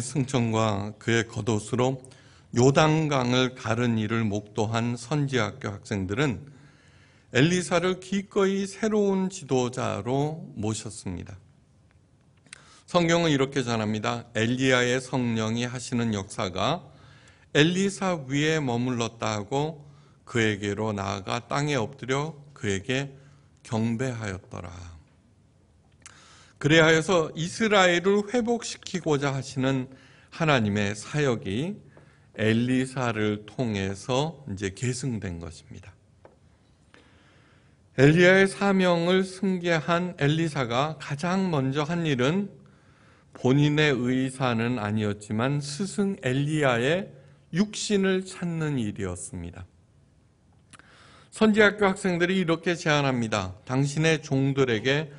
승천과 그의 겉옷으로 요단강을 가른 일을 목도한 선지학교 학생들은 엘리사를 기꺼이 새로운 지도자로 모셨습니다. 성경은 이렇게 전합니다. 엘리야의 성령이 하시는 역사가 엘리사 위에 머물렀다 하고 그에게로 나아가 땅에 엎드려 그에게 경배하였더라. 그래하여서 이스라엘을 회복시키고자 하시는 하나님의 사역이 엘리사를 통해서 이제 계승된 것입니다. 엘리야의 사명을 승계한 엘리사가 가장 먼저 한 일은 본인의 의사는 아니었지만 스승 엘리야의 육신을 찾는 일이었습니다. 선지학교 학생들이 이렇게 제안합니다. 당신의 종들에게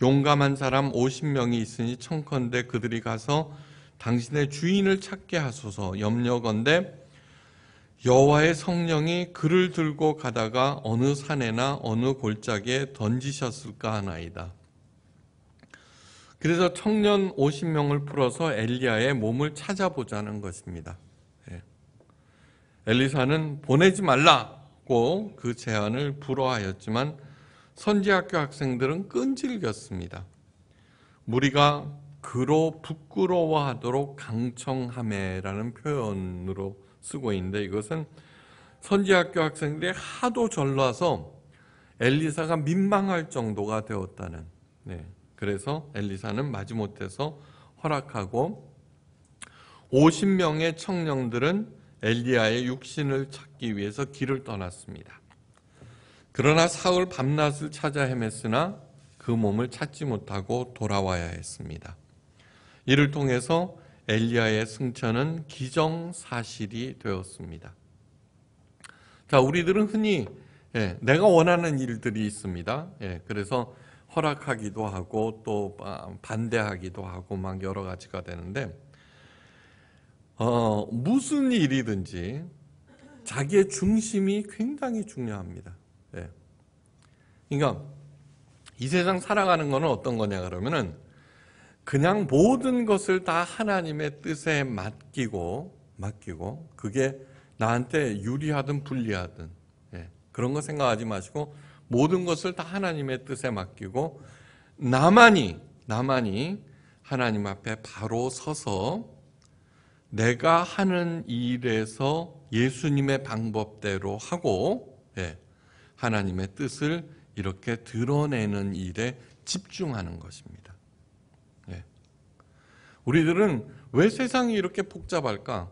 용감한 사람 50명이 있으니 청컨대 그들이 가서 당신의 주인을 찾게 하소서 염려건대 여호와의 성령이 그를 들고 가다가 어느 산에나 어느 골짜기에 던지셨을까 하나이다. 그래서 청년 50명을 풀어서 엘리야의 몸을 찾아보자는 것입니다. 예. 엘리사는 보내지 말라고 그 제안을 불허하였지만 선지학교 학생들은 끈질겼습니다. 무리가 그로 부끄러워하도록 강청함에라는 표현으로 쓰고 있는데 이것은 선지학교 학생들이 하도 절라서 엘리사가 민망할 정도가 되었다는 네. 그래서 엘리사는 마지못해서 허락하고 50명의 청년들은 엘리야의 육신을 찾기 위해서 길을 떠났습니다. 그러나 사울 밤낮을 찾아 헤맸으나 그 몸을 찾지 못하고 돌아와야 했습니다. 이를 통해서 엘리야의 승천은 기정사실이 되었습니다. 자, 우리들은 흔히 예, 내가 원하는 일들이 있습니다. 예, 그래서 허락하기도 하고 또 반대하기도 하고 막 여러 가지가 되는데 어, 무슨 일이든지 자기의 중심이 굉장히 중요합니다. 예. 그러니까 이 세상 살아가는 것은 어떤 거냐 그러면은 그냥 모든 것을 다 하나님의 뜻에 맡기고 맡기고 그게 나한테 유리하든 불리하든 예. 그런 거 생각하지 마시고 모든 것을 다 하나님의 뜻에 맡기고 나만이 나만이 하나님 앞에 바로 서서 내가 하는 일에서 예수님의 방법대로 하고 예. 하나님의 뜻을 이렇게 드러내는 일에 집중하는 것입니다. 네. 우리들은 왜 세상이 이렇게 복잡할까?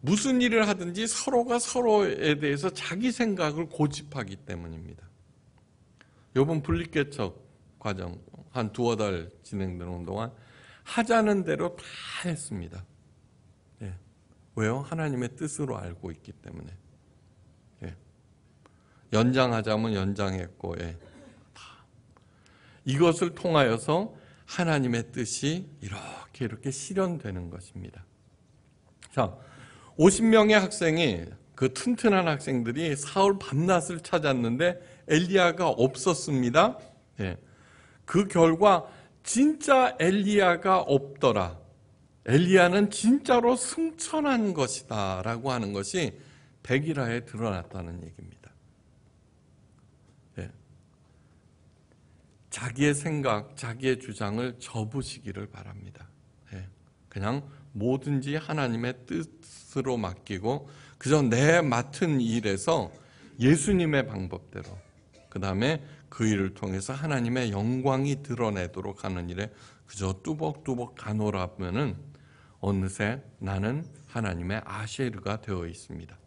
무슨 일을 하든지 서로가 서로에 대해서 자기 생각을 고집하기 때문입니다. 요번 분리개척 과정 한 두어 달 진행되는 동안 하자는 대로 다 했습니다. 예. 왜요? 하나님의 뜻으로 알고 있기 때문에. 연장하자면 연장했고, 예. 이것을 통하여서 하나님의 뜻이 이렇게 이렇게 실현되는 것입니다. 자, 50명의 학생이 그 튼튼한 학생들이 사울 밤낮을 찾았는데 엘리야가 없었습니다. 예. 그 결과 진짜 엘리야가 없더라. 엘리야는 진짜로 승천한 것이다라고 하는 것이 백일화에 드러났다는 얘기입니다. 자기의 생각, 자기의 주장을 접으시기를 바랍니다. 예. 그냥 뭐든지 하나님의 뜻으로 맡기고 그저 내 맡은 일에서 예수님의 방법대로 그 다음에 그 일을 통해서 하나님의 영광이 드러내도록 하는 일에 그저 뚜벅뚜벅 가노라면은 어느새 나는 하나님의 아쉐르가 되어 있습니다.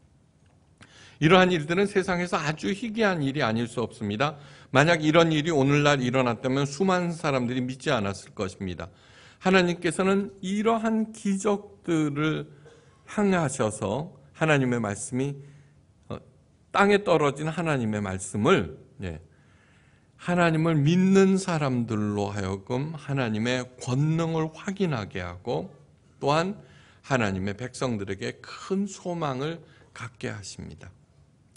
이러한 일들은 세상에서 아주 희귀한 일이 아닐 수 없습니다. 만약 이런 일이 오늘날 일어났다면 수많은 사람들이 믿지 않았을 것입니다. 하나님께서는 이러한 기적들을 향하셔서 하나님의 말씀이 어, 땅에 떨어진 하나님의 말씀을 예, 하나님을 믿는 사람들로 하여금 하나님의 권능을 확인하게 하고 또한 하나님의 백성들에게 큰 소망을 갖게 하십니다.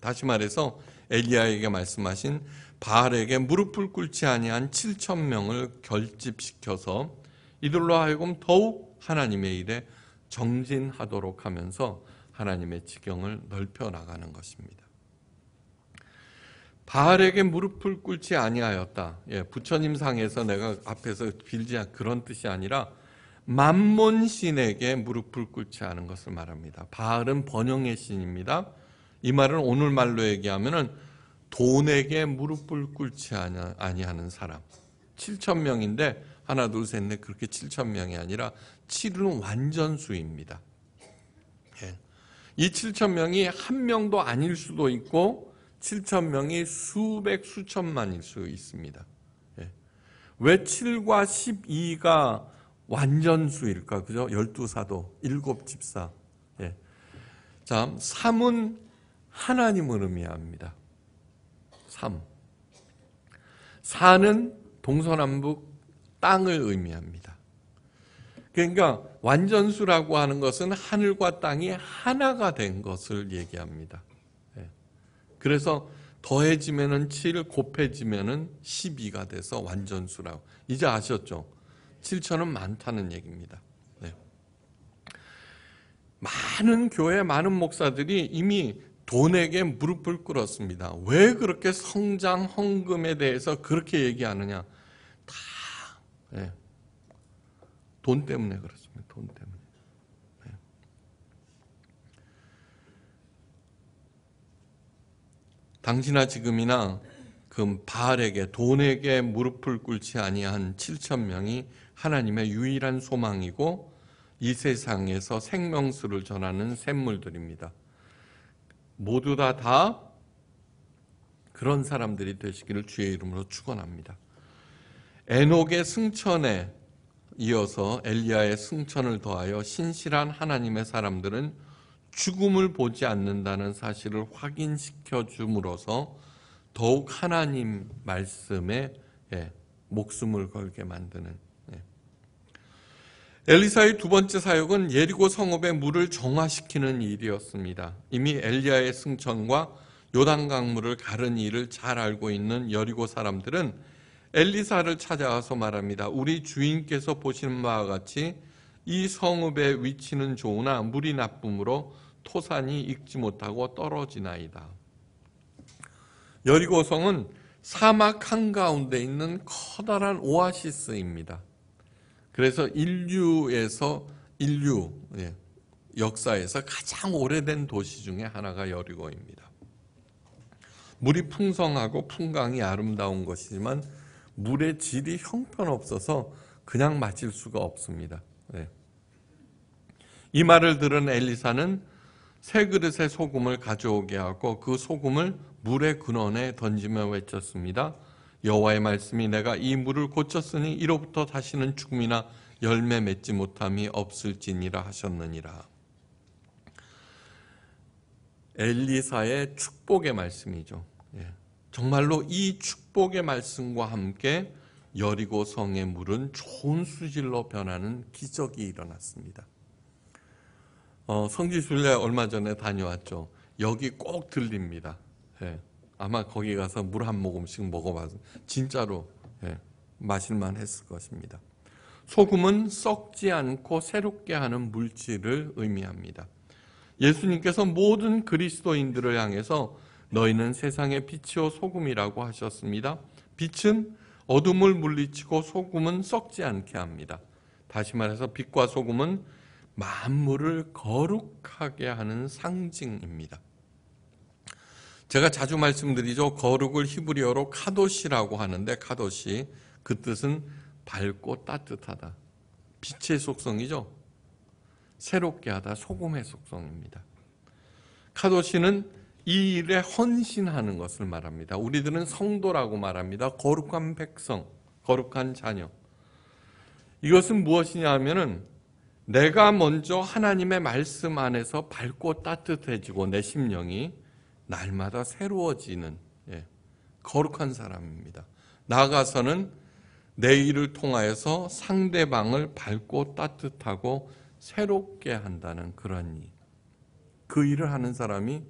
다시 말해서 엘리야에게 말씀하신 바알에게 무릎을 꿇지 아니한 7천 명을 결집시켜서 이들로 하여금 더욱 하나님의 일에 정진하도록 하면서 하나님의 지경을 넓혀 나가는 것입니다. 바알에게 무릎을 꿇지 아니하였다. 예, 부처님 상에서 내가 앞에서 빌지 그런 뜻이 아니라 만몬 신에게 무릎을 꿇지 않은 것을 말합니다. 바알은 번영의 신입니다. 이 말은 오늘 말로 얘기하면은 돈에게 무릎을 꿇지 아니하는 사람. 7천 명인데 하나 둘 셋 넷 그렇게 7천 명이 아니라 7은 완전수입니다. 예. 이 7천 명이 한 명도 아닐 수도 있고 7천 명이 수백 수천만일 수 있습니다. 예. 왜 7과 12가 완전수일까? 그죠? 12사도, 7집사. 예. 자, 3은 하나님을 의미합니다. 3. 사는 동서남북 땅을 의미합니다. 그러니까 완전수라고 하는 것은 하늘과 땅이 하나가 된 것을 얘기합니다. 예. 그래서 더해지면 7, 곱해지면 12가 돼서 완전수라고. 이제 아셨죠? 7천은 많다는 얘기입니다. 네. 많은 교회 많은 목사들이 이미 돈에게 무릎을 꿇었습니다. 왜 그렇게 성장 헌금에 대해서 그렇게 얘기하느냐? 다, 네. 돈 때문에 그렇습니다. 돈 때문에. 네. 예. 당시나 지금이나 그 바알에게 돈에게 무릎을 꿇지 아니한 7천 명이 하나님의 유일한 소망이고 이 세상에서 생명수를 전하는 샘물들입니다. 모두 다다 그런 사람들이 되시기를 주의 이름으로 축원합니다. 에녹의 승천에 이어서 엘리야의 승천을 더하여 신실한 하나님의 사람들은 죽음을 보지 않는다는 사실을 확인시켜 줌으로써 더욱 하나님 말씀에 예, 목숨을 걸게 만드는 엘리사의 두 번째 사역은 예리고 성읍의 물을 정화시키는 일이었습니다. 이미 엘리야의 승천과 요단 강물을 가른 일을 잘 알고 있는 여리고 사람들은 엘리사를 찾아와서 말합니다. 우리 주인께서 보시는 바와 같이 이 성읍의 위치는 좋으나 물이 나쁨으로 토산이 익지 못하고 떨어지나이다. 여리고성은 사막 한가운데 있는 커다란 오아시스입니다. 그래서 인류에서 인류 예, 역사에서 가장 오래된 도시 중에 하나가 여리고입니다. 물이 풍성하고 풍광이 아름다운 것이지만 물의 질이 형편없어서 그냥 마실 수가 없습니다. 예. 이 말을 들은 엘리사는 세 그릇의 소금을 가져오게 하고 그 소금을 물의 근원에 던지며 외쳤습니다. 여호와의 말씀이 내가 이 물을 고쳤으니 이로부터 다시는 죽음이나 열매 맺지 못함이 없을지니라 하셨느니라. 엘리사의 축복의 말씀이죠. 예. 정말로 이 축복의 말씀과 함께 여리고 성의 물은 좋은 수질로 변하는 기적이 일어났습니다. 어, 성지순례 얼마 전에 다녀왔죠. 여기 꼭 들립니다. 예. 아마 거기 가서 물 한 모금씩 먹어봐서 진짜로 예, 마실만 했을 것입니다. 소금은 썩지 않고 새롭게 하는 물질을 의미합니다. 예수님께서 모든 그리스도인들을 향해서 너희는 세상의 빛이요 소금이라고 하셨습니다. 빛은 어둠을 물리치고 소금은 썩지 않게 합니다. 다시 말해서 빛과 소금은 만물을 거룩하게 하는 상징입니다. 제가 자주 말씀드리죠. 거룩을 히브리어로 카도시라고 하는데 카도시 그 뜻은 밝고 따뜻하다. 빛의 속성이죠. 새롭게 하다 소금의 속성입니다. 카도시는 이 일에 헌신하는 것을 말합니다. 우리들은 성도라고 말합니다. 거룩한 백성, 거룩한 자녀. 이것은 무엇이냐 하면은 내가 먼저 하나님의 말씀 안에서 밝고 따뜻해지고 내 심령이 날마다 새로워지는 예, 거룩한 사람입니다. 나아가서는 내 일을 통하여서 상대방을 밝고 따뜻하고 새롭게 한다는 그런 일. 그 일을 하는 사람이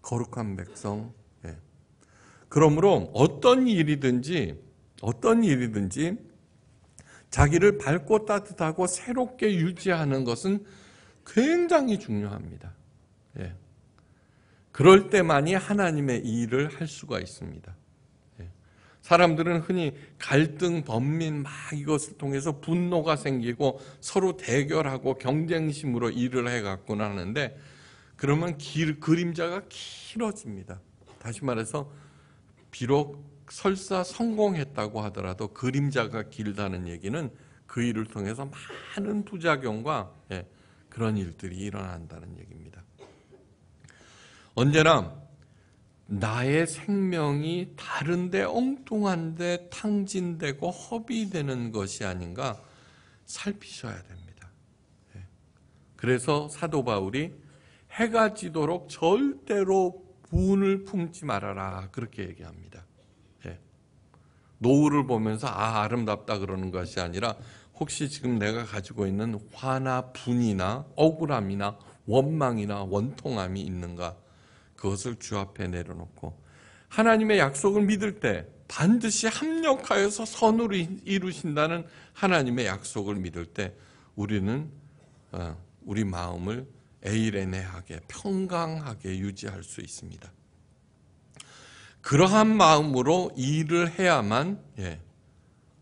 거룩한 백성. 예. 그러므로 어떤 일이든지 어떤 일이든지 자기를 밝고 따뜻하고 새롭게 유지하는 것은 굉장히 중요합니다. 예. 그럴 때만이 하나님의 일을 할 수가 있습니다. 예. 사람들은 흔히 갈등, 범민 막 이것을 통해서 분노가 생기고 서로 대결하고 경쟁심으로 일을 해갖곤 하는데 그러면 길, 그림자가 길어집니다. 다시 말해서 비록 설사 성공했다고 하더라도 그림자가 길다는 얘기는 그 일을 통해서 많은 부작용과 예, 그런 일들이 일어난다는 얘기입니다. 언제나 나의 생명이 다른데 엉뚱한데 탕진되고 허비되는 것이 아닌가 살피셔야 됩니다. 예. 그래서 사도 바울이 해가 지도록 절대로 분을 품지 말아라 그렇게 얘기합니다. 예. 노후를 보면서 아 아름답다 그러는 것이 아니라 혹시 지금 내가 가지고 있는 화나 분이나 억울함이나 원망이나 원통함이 있는가 그것을 주 앞에 내려놓고 하나님의 약속을 믿을 때 반드시 합력하여서 선으로 이루신다는 하나님의 약속을 믿을 때 우리는 어, 우리 마음을 에이레네하게 평강하게 유지할 수 있습니다. 그러한 마음으로 일을 해야만 예,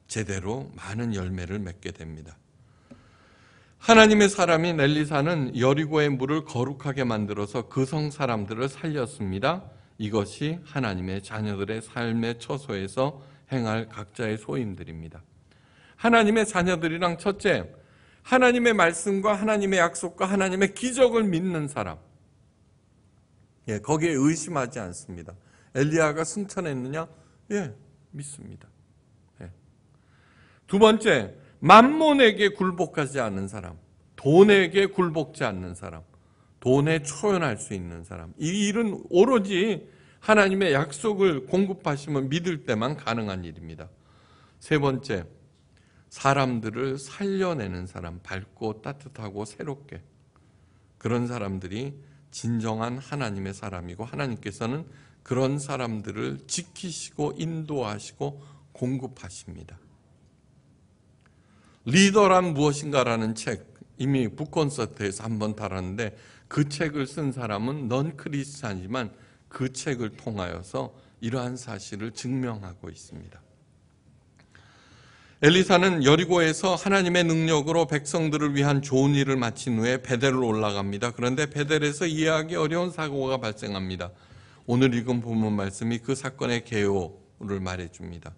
제대로 많은 열매를 맺게 됩니다. 하나님의 사람인 엘리사는 여리고의 물을 거룩하게 만들어서 그 성 사람들을 살렸습니다. 이것이 하나님의 자녀들의 삶의 처소에서 행할 각자의 소임들입니다. 하나님의 자녀들이랑 첫째, 하나님의 말씀과 하나님의 약속과 하나님의 기적을 믿는 사람. 예, 거기에 의심하지 않습니다. 엘리야가 승천했느냐? 예, 믿습니다. 예. 두 번째, 만몬에게 굴복하지 않는 사람, 돈에게 굴복지 않는 사람, 돈에 초연할 수 있는 사람. 이 일은 오로지 하나님의 약속을 공급하시면 믿을 때만 가능한 일입니다. 세 번째, 사람들을 살려내는 사람, 밝고 따뜻하고 새롭게. 그런 사람들이 진정한 하나님의 사람이고 하나님께서는 그런 사람들을 지키시고 인도하시고 공급하십니다. 리더란 무엇인가라는 책 이미 북콘서트에서 한 번 다뤘는데 그 책을 쓴 사람은 넌 크리스찬이지만 그 책을 통하여서 이러한 사실을 증명하고 있습니다. 엘리사는 여리고에서 하나님의 능력으로 백성들을 위한 좋은 일을 마친 후에 베델로 올라갑니다. 그런데 베델에서 이해하기 어려운 사고가 발생합니다. 오늘 읽은 본문 말씀이 그 사건의 개요를 말해줍니다.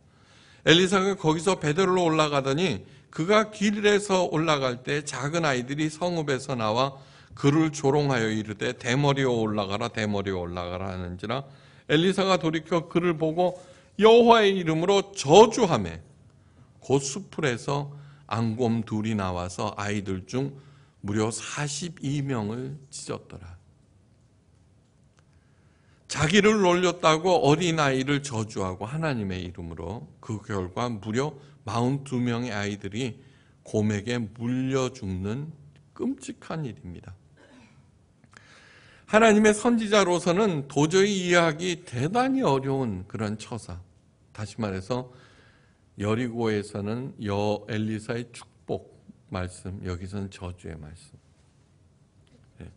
엘리사가 거기서 베델로 올라가더니 그가 길에서 올라갈 때 작은 아이들이 성읍에서 나와 그를 조롱하여 이르되 대머리로 올라가라 대머리로 올라가라 하는지라 엘리사가 돌이켜 그를 보고 여호와의 이름으로 저주함에 곧 수풀에서 안곰 둘이 나와서 아이들 중 무려 42명을 찢었더라 자기를 놀렸다고 어린아이를 저주하고 하나님의 이름으로 그 결과 무려 42명의 아이들이 곰에게 물려 죽는 끔찍한 일입니다. 하나님의 선지자로서는 도저히 이해하기 대단히 어려운 그런 처사. 다시 말해서 여리고에서는 여 엘리사의 축복 말씀, 여기서는 저주의 말씀. 예.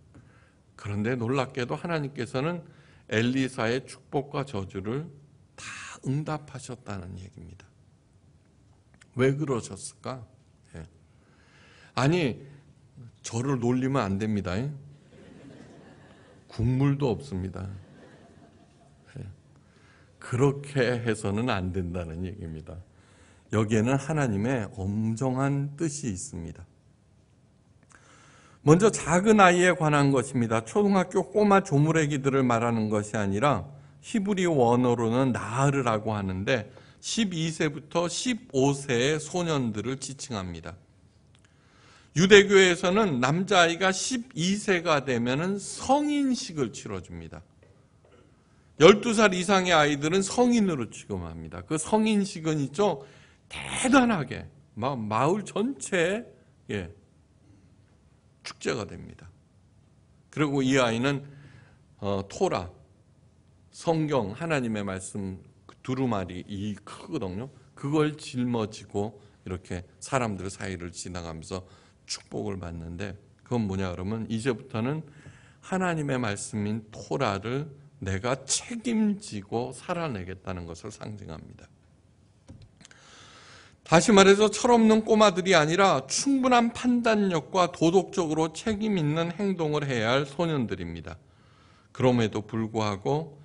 그런데 놀랍게도 하나님께서는 엘리사의 축복과 저주를 다 응답하셨다는 얘기입니다. 왜 그러셨을까? 예. 아니 저를 놀리면 안 됩니다. 예? 국물도 없습니다. 예. 그렇게 해서는 안 된다는 얘기입니다. 여기에는 하나님의 엄정한 뜻이 있습니다. 먼저 작은 아이에 관한 것입니다. 초등학교 꼬마 조물애기들을 말하는 것이 아니라 히브리 원어로는 나르라고 하는데 12세부터 15세의 소년들을 지칭합니다. 유대교에서는 남자아이가 12세가 되면 성인식을 치러줍니다. 12살 이상의 아이들은 성인으로 취급합니다. 그 성인식은 있죠? 대단하게 마을 전체에 예, 축제가 됩니다. 그리고 이 아이는 어, 토라, 성경, 하나님의 말씀 두루마리 이 크거든요. 그걸 짊어지고 이렇게 사람들 사이를 지나가면서 축복을 받는데 그건 뭐냐 그러면 이제부터는 하나님의 말씀인 토라를 내가 책임지고 살아내겠다는 것을 상징합니다. 다시 말해서 철없는 꼬마들이 아니라 충분한 판단력과 도덕적으로 책임 있는 행동을 해야 할 소년들입니다. 그럼에도 불구하고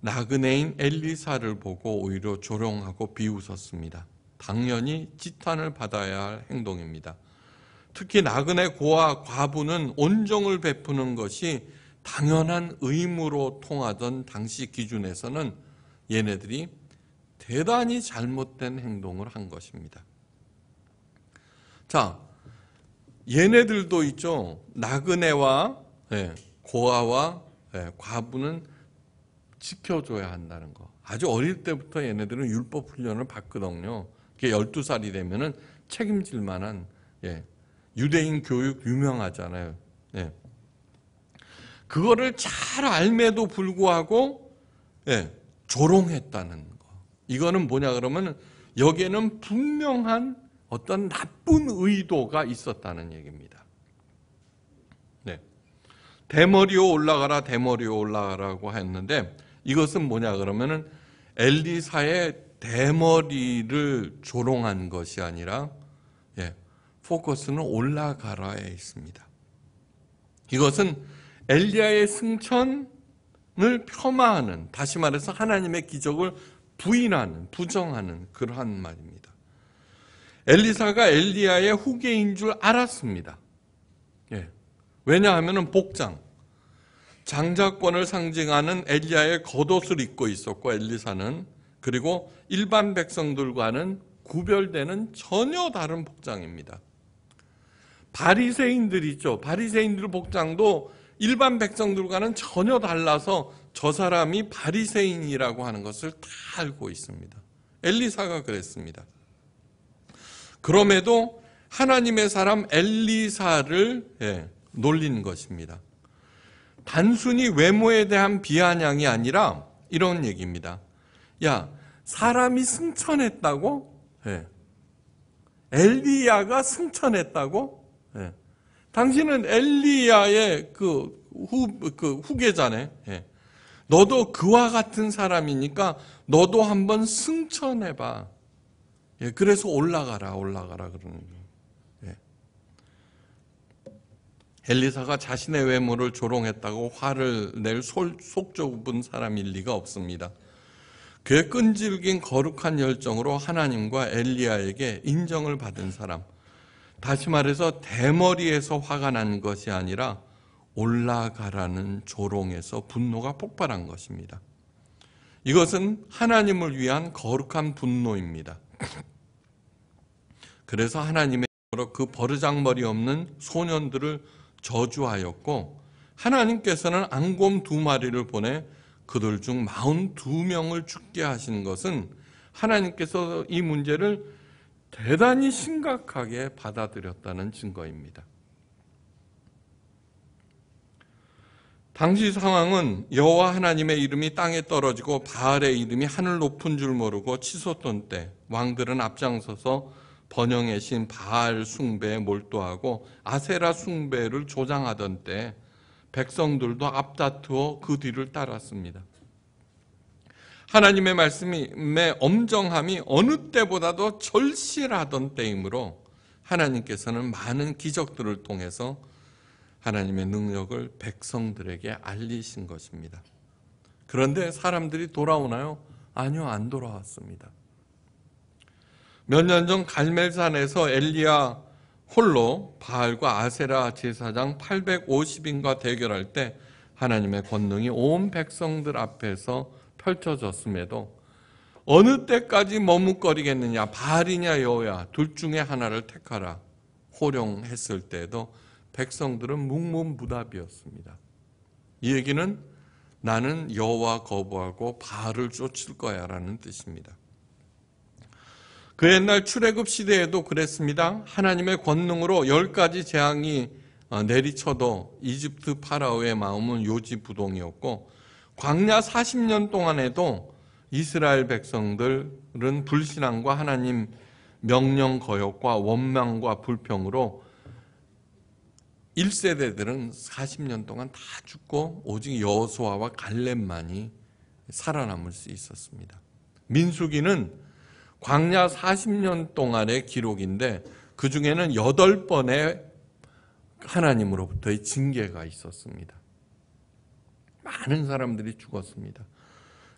나그네인 엘리사를 보고 오히려 조롱하고 비웃었습니다. 당연히 지탄을 받아야 할 행동입니다. 특히 나그네 고아 과부는 온정을 베푸는 것이 당연한 의무로 통하던 당시 기준에서는 얘네들이 대단히 잘못된 행동을 한 것입니다. 자, 얘네들도 있죠. 나그네와 예, 고아와 예, 과부는 지켜줘야 한다는 거. 아주 어릴 때부터 얘네들은 율법 훈련을 받거든요. 그게 12살이 되면은 책임질 만한, 예. 유대인 교육 유명하잖아요. 예. 그거를 잘 알매도 불구하고, 예. 조롱했다는 거. 이거는 뭐냐 그러면 여기에는 분명한 어떤 나쁜 의도가 있었다는 얘기입니다. 네. 대머리로 올라가라, 대머리로 올라가라고 했는데 이것은 뭐냐 그러면은 엘리사의 대머리를 조롱한 것이 아니라 예, 포커스는 올라가라에 있습니다. 이것은 엘리야의 승천을 폄하하는 다시 말해서 하나님의 기적을 부인하는 부정하는 그러한 말입니다. 엘리사가 엘리야의 후계인 줄 알았습니다. 예. 왜냐하면 복장 장자권을 상징하는 엘리야의 겉옷을 입고 있었고 엘리사는 그리고 일반 백성들과는 구별되는 전혀 다른 복장입니다. 바리새인들 있죠. 바리새인들 복장도 일반 백성들과는 전혀 달라서 저 사람이 바리새인이라고 하는 것을 다 알고 있습니다. 엘리사가 그랬습니다. 그럼에도 하나님의 사람 엘리사를 예, 놀린 것입니다. 단순히 외모에 대한 비아냥이 아니라 이런 얘기입니다. 야, 사람이 승천했다고? 예. 엘리야가 승천했다고? 예. 당신은 엘리야의 그 후, 그 후계자네. 예. 너도 그와 같은 사람이니까 너도 한번 승천해봐. 예, 그래서 올라가라, 올라가라 그러는 거예요. 엘리사가 자신의 외모를 조롱했다고 화를 낼 속 좁은 사람일 리가 없습니다. 그의 끈질긴 거룩한 열정으로 하나님과 엘리야에게 인정을 받은 사람. 다시 말해서 대머리에서 화가 난 것이 아니라 올라가라는 조롱에서 분노가 폭발한 것입니다. 이것은 하나님을 위한 거룩한 분노입니다. 그래서 하나님의 그 버르장머리 없는 소년들을 저주하였고 하나님께서는 안곰 두 마리를 보내 그들 중 42명을 죽게 하신 것은 하나님께서 이 문제를 대단히 심각하게 받아들였다는 증거입니다. 당시 상황은 여호와 하나님의 이름이 땅에 떨어지고 바알의 이름이 하늘 높은 줄 모르고 치솟던 때 왕들은 앞장서서 번영의 신 바알 숭배에 몰두하고 아세라 숭배를 조장하던 때 백성들도 앞다투어 그 뒤를 따랐습니다. 하나님의 말씀의 엄정함이 어느 때보다도 절실하던 때이므로 하나님께서는 많은 기적들을 통해서 하나님의 능력을 백성들에게 알리신 것입니다. 그런데 사람들이 돌아오나요? 아니요, 안 돌아왔습니다. 몇년전 갈멜산에서 엘리야 홀로 바알과 아세라 제사장 850인과 대결할 때 하나님의 권능이 온 백성들 앞에서 펼쳐졌음에도 어느 때까지 머뭇거리겠느냐 바알이냐 여호야 둘 중에 하나를 택하라 호령했을 때에도 백성들은 묵묵부답이었습니다이 얘기는 나는 여호와 거부하고 바알을 쫓을 거야라는 뜻입니다. 그 옛날 출애굽 시대에도 그랬습니다. 하나님의 권능으로 열 가지 재앙이 어, 내리쳐도 이집트 파라오의 마음은 요지부동이었고 광야 40년 동안에도 이스라엘 백성들은 불신앙과 하나님 명령 거역과 원망과 불평으로 1세대들은 40년 동안 다 죽고 오직 여호수아와 갈렙만이 살아남을 수 있었습니다. 민수기는 광야 40년 동안의 기록인데 그 중에는 8번의 하나님으로부터의 징계가 있었습니다. 많은 사람들이 죽었습니다.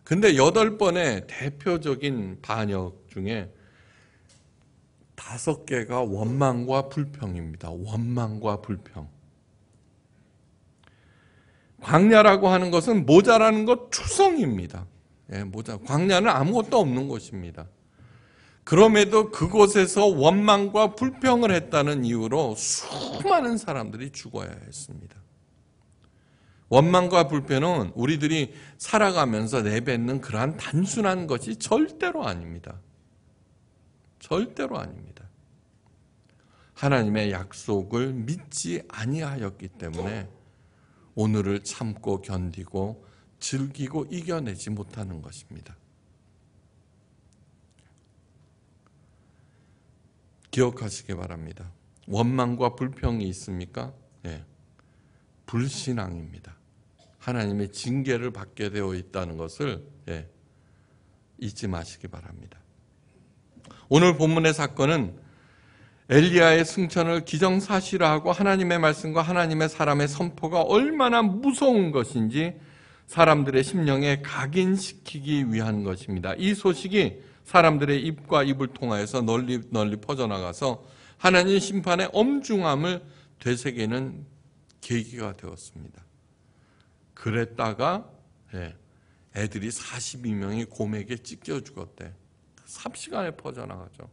근데 8번의 대표적인 반역 중에 다섯 개가 원망과 불평입니다. 원망과 불평. 광야라고 하는 것은 모자라는 것 추성입니다. 예, 모자. 광야는 아무것도 없는 곳입니다. 그럼에도 그곳에서 원망과 불평을 했다는 이유로 수많은 사람들이 죽어야 했습니다. 원망과 불평은 우리들이 살아가면서 내뱉는 그러한 단순한 것이 절대로 아닙니다. 절대로 아닙니다. 하나님의 약속을 믿지 아니하였기 때문에 오늘을 참고 견디고 즐기고 이겨내지 못하는 것입니다. 기억하시기 바랍니다. 원망과 불평이 있습니까? 예. 불신앙입니다. 하나님의 징계를 받게 되어 있다는 것을 예. 잊지 마시기 바랍니다. 오늘 본문의 사건은 엘리야의 승천을 기정사실화하고 하나님의 말씀과 하나님의 사람의 선포가 얼마나 무서운 것인지 사람들의 심령에 각인시키기 위한 것입니다. 이 소식이 사람들의 입과 입을 통하여서 널리 널리 퍼져나가서 하나님 심판의 엄중함을 되새기는 계기가 되었습니다. 그랬다가 예, 애들이 42명이 곰에게 찢겨 죽었대. 삽시간에 퍼져나가죠.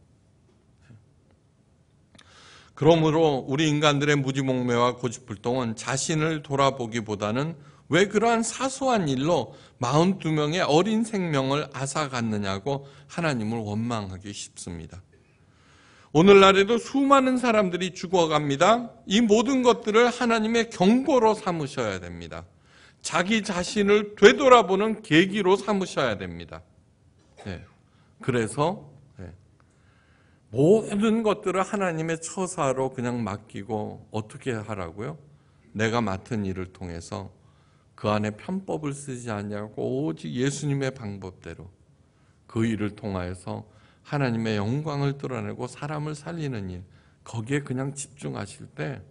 그러므로 우리 인간들의 무지몽매와 고집불통은 자신을 돌아보기보다는 왜 그러한 사소한 일로 42명의 어린 생명을 앗아갔느냐고 하나님을 원망하기 쉽습니다. 오늘날에도 수많은 사람들이 죽어갑니다. 이 모든 것들을 하나님의 경고로 삼으셔야 됩니다. 자기 자신을 되돌아보는 계기로 삼으셔야 됩니다. 네. 그래서 네. 모든 것들을 하나님의 처사로 그냥 맡기고 어떻게 하라고요? 내가 맡은 일을 통해서 그 안에 편법을 쓰지 않냐고 오직 예수님의 방법대로 그 일을 통하여서 하나님의 영광을 드러내고 사람을 살리는 일 거기에 그냥 집중하실 때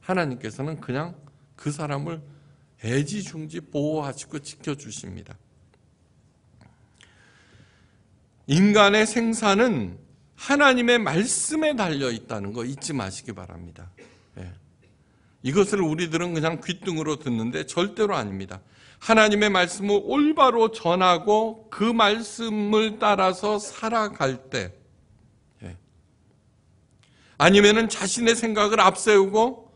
하나님께서는 그냥 그 사람을 애지중지 보호하시고 지켜주십니다. 인간의 생사는 하나님의 말씀에 달려 있다는 거 잊지 마시기 바랍니다. 예. 이것을 우리들은 그냥 귀등으로 듣는데 절대로 아닙니다. 하나님의 말씀을 올바로 전하고 그 말씀을 따라서 살아갈 때 예. 아니면은 자신의 생각을 앞세우고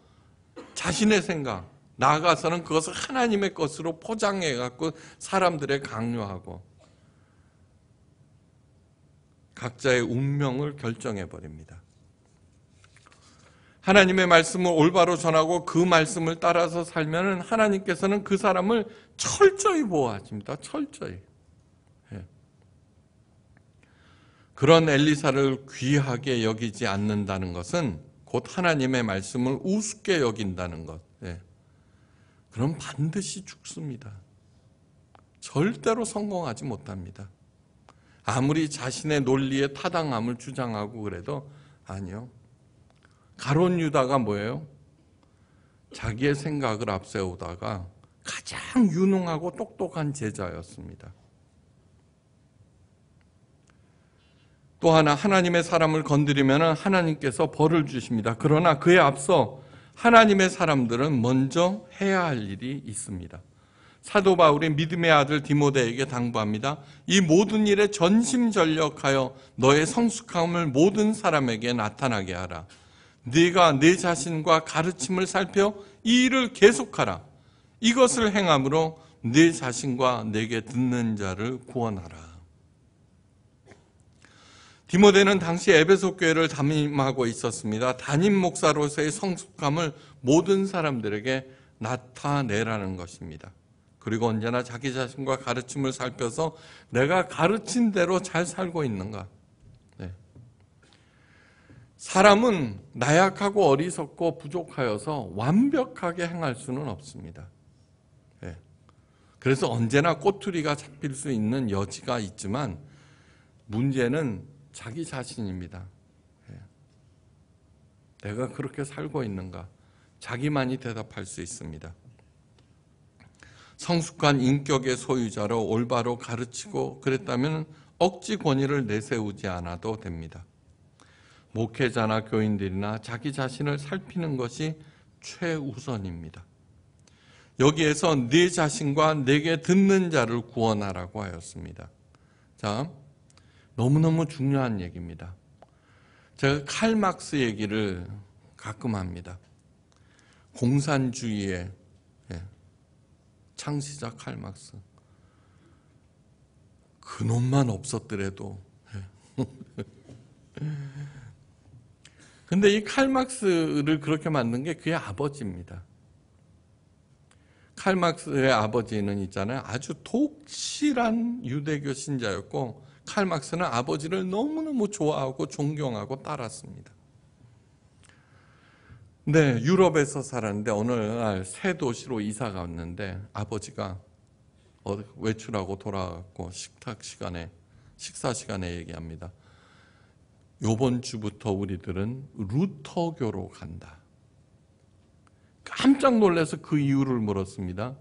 자신의 생각 나아가서는 그것을 하나님의 것으로 포장해 갖고 사람들의 강요하고 각자의 운명을 결정해 버립니다. 하나님의 말씀을 올바로 전하고 그 말씀을 따라서 살면은 하나님께서는 그 사람을 철저히 보호하십니다. 철저히. 예. 그런 엘리사를 귀하게 여기지 않는다는 것은 곧 하나님의 말씀을 우습게 여긴다는 것. 예. 그럼 반드시 죽습니다. 절대로 성공하지 못합니다. 아무리 자신의 논리에 타당함을 주장하고 그래도 아니요. 가론 유다가 뭐예요? 자기의 생각을 앞세우다가 가장 유능하고 똑똑한 제자였습니다. 또 하나 하나님의 사람을 건드리면 하나님께서 벌을 주십니다. 그러나 그에 앞서 하나님의 사람들은 먼저 해야 할 일이 있습니다. 사도 바울이 믿음의 아들 디모데에게 당부합니다. 이 모든 일에 전심전력하여 너의 성숙함을 모든 사람에게 나타나게 하라. 네가 네 자신과 가르침을 살펴 이 일을 계속하라. 이것을 행함으로 네 자신과 내게 듣는 자를 구원하라. 디모데는 당시 에베소 교회를 담임하고 있었습니다. 담임 목사로서의 성숙함을 모든 사람들에게 나타내라는 것입니다. 그리고 언제나 자기 자신과 가르침을 살펴서 내가 가르친 대로 잘 살고 있는가? 사람은 나약하고 어리석고 부족하여서 완벽하게 행할 수는 없습니다. 예. 그래서 언제나 꼬투리가 잡힐 수 있는 여지가 있지만 문제는 자기 자신입니다. 예. 내가 그렇게 살고 있는가? 자기만이 대답할 수 있습니다. 성숙한 인격의 소유자로 올바로 가르치고 그랬다면 억지 권위를 내세우지 않아도 됩니다. 목회자나 교인들이나 자기 자신을 살피는 것이 최우선입니다. 여기에서 네 자신과 내게 듣는 자를 구원하라고 하였습니다. 자, 너무너무 중요한 얘기입니다. 제가 칼막스 얘기를 가끔 합니다. 공산주의의 예, 창시자 칼막스. 그놈만 없었더라도 예. 근데 이 칼막스를 그렇게 만든 게 그의 아버지입니다. 칼막스의 아버지는 있잖아요. 아주 독실한 유대교 신자였고 칼막스는 아버지를 너무너무 좋아하고 존경하고 따랐습니다. 네, 유럽에서 살았는데 어느 날 새 도시로 이사 갔는데 아버지가 어, 외출하고 돌아왔고 식탁 시간에 식사 시간에 얘기합니다. 요번 주부터 우리들은 루터교로 간다. 깜짝 놀라서 그 이유를 물었습니다.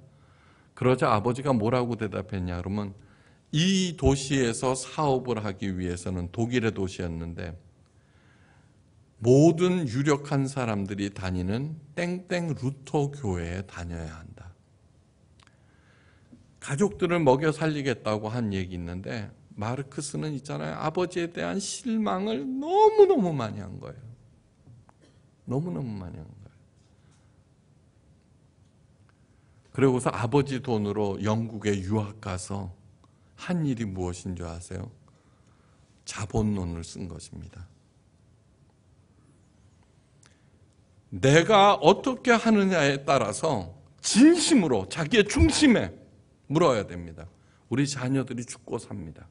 그러자 아버지가 뭐라고 대답했냐 그러면 이 도시에서 사업을 하기 위해서는 독일의 도시였는데 모든 유력한 사람들이 다니는 땡땡 루터 교회에 다녀야 한다. 가족들을 먹여 살리겠다고 한 얘기 있는데 마르크스는 있잖아요. 아버지에 대한 실망을 너무너무 많이 한 거예요. 너무너무 많이 한 거예요. 그리고서 아버지 돈으로 영국에 유학 가서 한 일이 무엇인 줄 아세요? 자본론을 쓴 것입니다. 내가 어떻게 하느냐에 따라서 진심으로 자기의 중심에 물어야 됩니다. 우리 자녀들이 죽고 삽니다.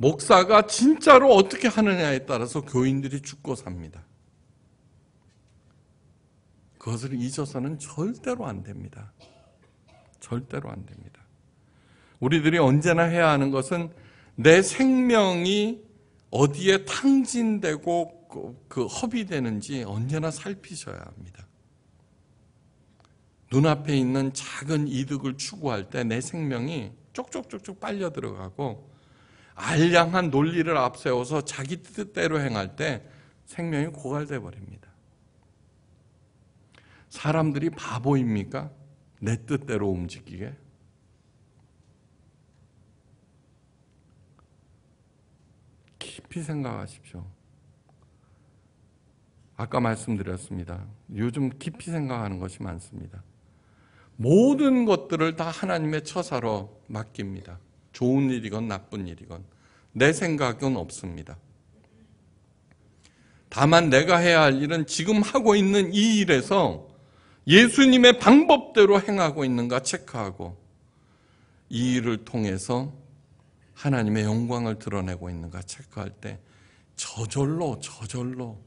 목사가 진짜로 어떻게 하느냐에 따라서 교인들이 죽고 삽니다. 그것을 잊어서는 절대로 안 됩니다. 절대로 안 됩니다. 우리들이 언제나 해야 하는 것은 내 생명이 어디에 탕진되고 그, 그 허비되는지 언제나 살피셔야 합니다. 눈앞에 있는 작은 이득을 추구할 때 내 생명이 쪽쪽쪽쪽 빨려 들어가고 알량한 논리를 앞세워서 자기 뜻대로 행할 때 생명이 고갈돼 버립니다. 사람들이 바보입니까? 내 뜻대로 움직이게? 깊이 생각하십시오. 아까 말씀드렸습니다. 요즘 깊이 생각하는 것이 많습니다. 모든 것들을 다 하나님의 처사로 맡깁니다. 좋은 일이건 나쁜 일이건 내 생각은 없습니다. 다만 내가 해야 할 일은 지금 하고 있는 이 일에서 예수님의 방법대로 행하고 있는가 체크하고 이 일을 통해서 하나님의 영광을 드러내고 있는가 체크할 때 저절로 저절로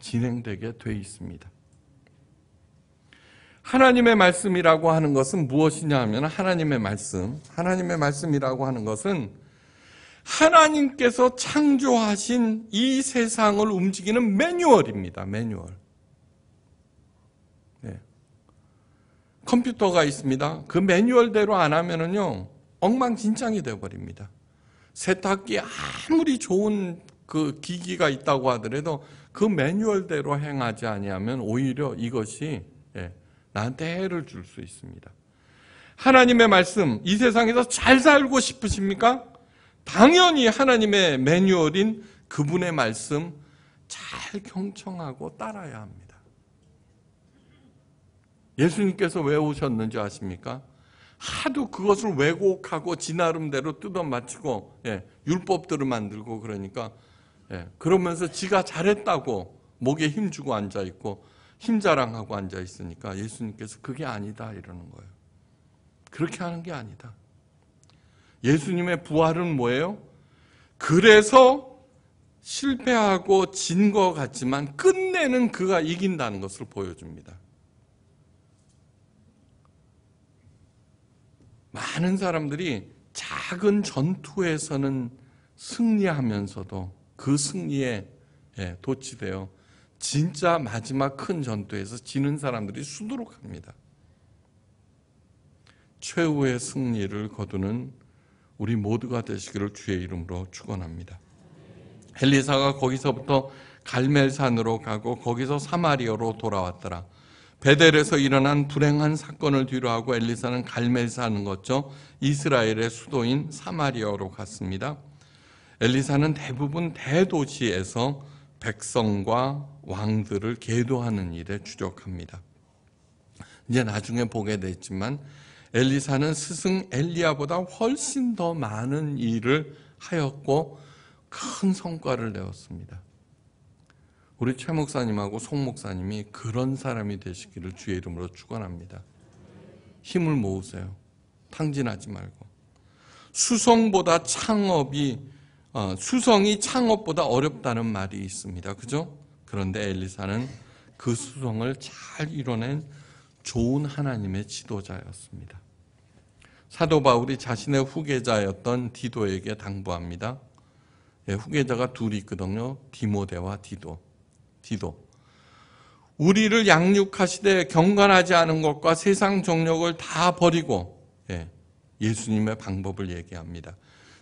진행되게 돼 있습니다. 하나님의 말씀이라고 하는 것은 무엇이냐 하면 하나님의 말씀, 하나님의 말씀이라고 하는 것은 하나님께서 창조하신 이 세상을 움직이는 매뉴얼입니다. 매뉴얼. 네. 컴퓨터가 있습니다. 그 매뉴얼대로 안 하면은요 엉망진창이 되어버립니다. 세탁기 아무리 좋은 그 기기가 있다고 하더라도 그 매뉴얼대로 행하지 아니하면 오히려 이것이 예, 나한테 해를 줄 수 있습니다. 하나님의 말씀, 이 세상에서 잘 살고 싶으십니까? 당연히 하나님의 매뉴얼인 그분의 말씀 잘 경청하고 따라야 합니다. 예수님께서 왜 오셨는지 아십니까? 하도 그것을 왜곡하고 지나름대로 뜯어맞히고 예, 율법들을 만들고 그러니까 예, 그러면서 지가 잘했다고 목에 힘주고 앉아있고 힘자랑하고 앉아 있으니까 예수님께서 그게 아니다 이러는 거예요. 그렇게 하는 게 아니다. 예수님의 부활은 뭐예요? 그래서 실패하고 진 것 같지만 끝내는 그가 이긴다는 것을 보여줍니다. 많은 사람들이 작은 전투에서는 승리하면서도 그 승리에 예, 도취되어 진짜 마지막 큰 전투에서 지는 사람들이 수두룩합니다. 최후의 승리를 거두는 우리 모두가 되시기를 주의 이름으로 축원합니다. 엘리사가 거기서부터 갈멜산으로 가고 거기서 사마리아로 돌아왔더라. 베델에서 일어난 불행한 사건을 뒤로하고 엘리사는 갈멜산은 거쳐 이스라엘의 수도인 사마리아로 갔습니다. 엘리사는 대부분 대도시에서 백성과 왕들을 계도하는 일에 주력합니다. 이제 나중에 보게 되지만 엘리사는 스승 엘리야보다 훨씬 더 많은 일을 하였고 큰 성과를 내었습니다. 우리 최 목사님하고 송 목사님이 그런 사람이 되시기를 주의 이름으로 축원합니다. 힘을 모으세요. 탕진하지 말고 수성보다 창업이 어, 수성이 창업보다 어렵다는 말이 있습니다. 그죠? 그런데 엘리사는 그 수성을 잘 이뤄낸 좋은 하나님의 지도자였습니다. 사도 바울이 자신의 후계자였던 디도에게 당부합니다. 예, 후계자가 둘이 있거든요. 디모데와 디도. 디도. 우리를 양육하시되 경건하지 않은 것과 세상 정력을 다 버리고 예, 예수님의 방법을 얘기합니다.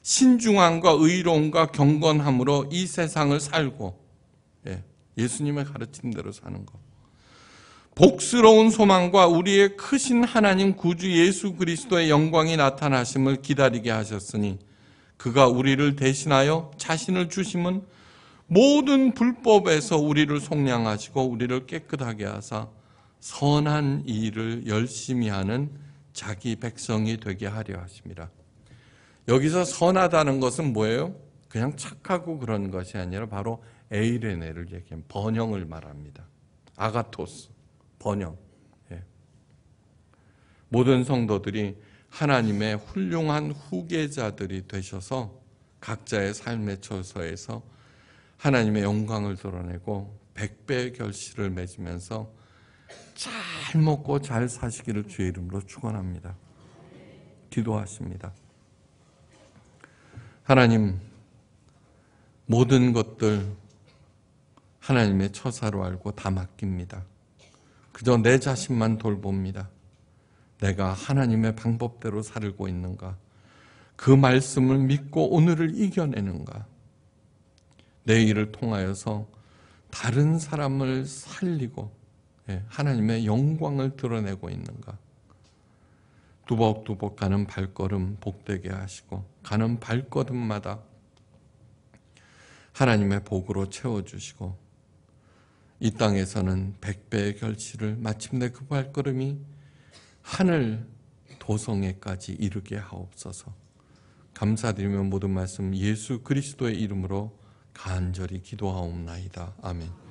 신중함과 의로움과 경건함으로 이 세상을 살고 예, 예수님의 가르침 대로 사는 것. 복스러운 소망과 우리의 크신 하나님 구주 예수 그리스도의 영광이 나타나심을 기다리게 하셨으니 그가 우리를 대신하여 자신을 주심은 모든 불법에서 우리를 속량하시고 우리를 깨끗하게 하사 선한 일을 열심히 하는 자기 백성이 되게 하려 하십니다. 여기서 선하다는 것은 뭐예요? 그냥 착하고 그런 것이 아니라 바로 에이레네를 얘기하 번영을 말합니다. 아가토스, 번영. 예. 모든 성도들이 하나님의 훌륭한 후계자들이 되셔서 각자의 삶의 처서에서 하나님의 영광을 드러내고 백배 결실을 맺으면서 잘 먹고 잘 사시기를 주의 이름으로 축원합니다. 기도하십니다. 하나님, 모든 것들 하나님의 처사로 알고 다 맡깁니다. 그저 내 자신만 돌봅니다. 내가 하나님의 방법대로 살고 있는가? 그 말씀을 믿고 오늘을 이겨내는가? 내 일을 통하여서 다른 사람을 살리고 예, 하나님의 영광을 드러내고 있는가? 두벅두벅 가는 발걸음 복되게 하시고 가는 발걸음마다 하나님의 복으로 채워주시고 이 땅에서는 백배의 결실을 마침내 그 발걸음이 하늘 도성에까지 이르게 하옵소서 감사드리며 모든 말씀 예수 그리스도의 이름으로 간절히 기도하옵나이다. 아멘